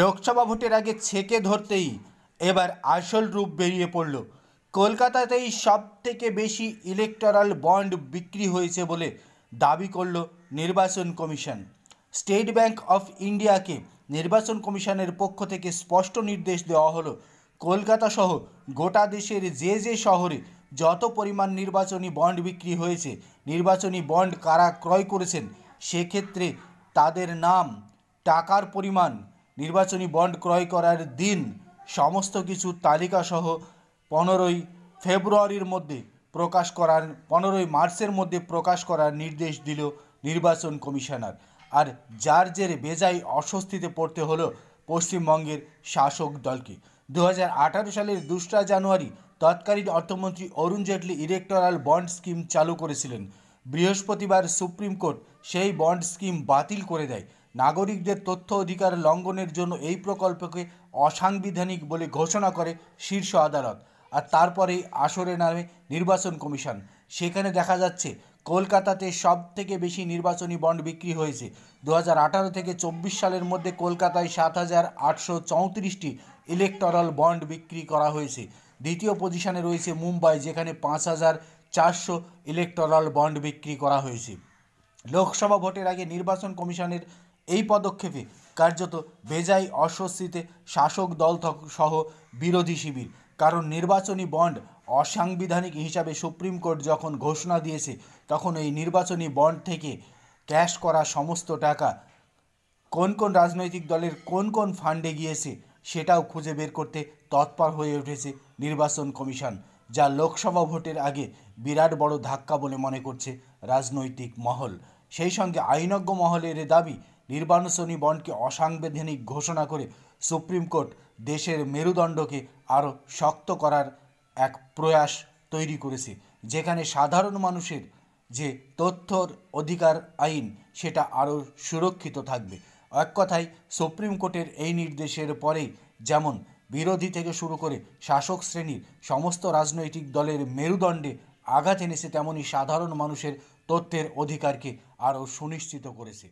লোকসভা ভোটের আগে ছেকে ধরতেই এবার আসল রূপ বেরিয়ে পড়ল কলকাতাতেই সব থেকে বেশি ইলেকটরাল বন্ড বিক্রি হয়েছে বলে দাবি করল নির্বাচন কমিশন স্টেট ব্যাংক অফ ইন্ডিয়াকে নির্বাচন কমিশনের পক্ষ থেকে স্পষ্ট নির্দেশ দেওয়া হলো কলকাতা সহ গোটা দেশের যে যে শহরে যত পরিমাণ নির্বাচনী বন্ড বিক্রি হয়েছে নির্বাচনী বন্ড কারা ক্রয় করেছেন সেক্ষেত্রে তাদের নাম টাকার পরিমাণ নির্বাচনী বন্ড ক্রয় করার দিন সমস্ত কিছু তালিকাসহ পনেরোই ফেব্রুয়ারির মধ্যে প্রকাশ করার পনেরোই মার্চের মধ্যে প্রকাশ করার নির্দেশ দিল নির্বাচন কমিশনার আর যার জেরে বেজায় অস্বস্তিতে পড়তে হল পশ্চিমবঙ্গের শাসক দলকে দু সালের দুসরা জানুয়ারি তৎকালীন অর্থমন্ত্রী Arun Jaitley electoral bond scheme চালু করেছিলেন বৃহস্পতিবার সুপ্রিম কোর্ট সেই বন্ড স্কিম বাতিল করে দেয় নাগরিকদের তথ্য অধিকার লঙ্ঘনের জন্য এই প্রকল্পকে অসাংবিধানিক বলে ঘোষণা করে শীর্ষ আদালত আর তারপরেই আসরে নামে নির্বাচন কমিশন সেখানে দেখা যাচ্ছে কলকাতাতে সব থেকে বেশি নির্বাচনী বন্ড বিক্রি হয়েছে দু থেকে চব্বিশ সালের মধ্যে কলকাতায় সাত হাজার আটশো চৌত্রিশটি ইলেকটরাল বন্ড বিক্রি করা হয়েছে দ্বিতীয় পজিশনে রয়েছে মুম্বাই যেখানে পাঁচ হাজার চারশো ইলেকটরাল বন্ড বিক্রি করা হয়েছে লোকসভা ভোটের আগে নির্বাচন কমিশনের এই পদক্ষেপে কার্যত বেজায় অস্বস্তিতে শাসক দল সহ বিরোধী শিবির কারণ নির্বাচনী বন্ড অসাংবিধানিক হিসাবে সুপ্রিম কোর্ট যখন ঘোষণা দিয়েছে তখন এই নির্বাচনী বন্ড থেকে ক্যাশ করা সমস্ত টাকা কোন কোন রাজনৈতিক দলের কোন কোন ফান্ডে গিয়েছে সেটাও খুঁজে বের করতে তৎপর হয়ে উঠেছে নির্বাচন কমিশন যা লোকসভা ভোটের আগে বিরাট বড় ধাক্কা বলে মনে করছে রাজনৈতিক মহল সেই সঙ্গে আইনজ্ঞ মহলের দাবি নির্বাণসনী বন্ডকে অসাংবিধানিক ঘোষণা করে সুপ্রিম কোর্ট দেশের মেরুদণ্ডকে আরও শক্ত করার এক প্রয়াস তৈরি করেছে যেখানে সাধারণ মানুষের যে তথ্যর অধিকার আইন সেটা আরও সুরক্ষিত থাকবে এক কথায় সুপ্রিম কোর্টের এই নির্দেশের পরেই যেমন বিরোধী থেকে শুরু করে শাসক শ্রেণীর সমস্ত রাজনৈতিক দলের মেরুদণ্ডে আঘাত এনেছে তেমনই সাধারণ মানুষের তথ্যের অধিকারকে আরও সুনিশ্চিত করেছে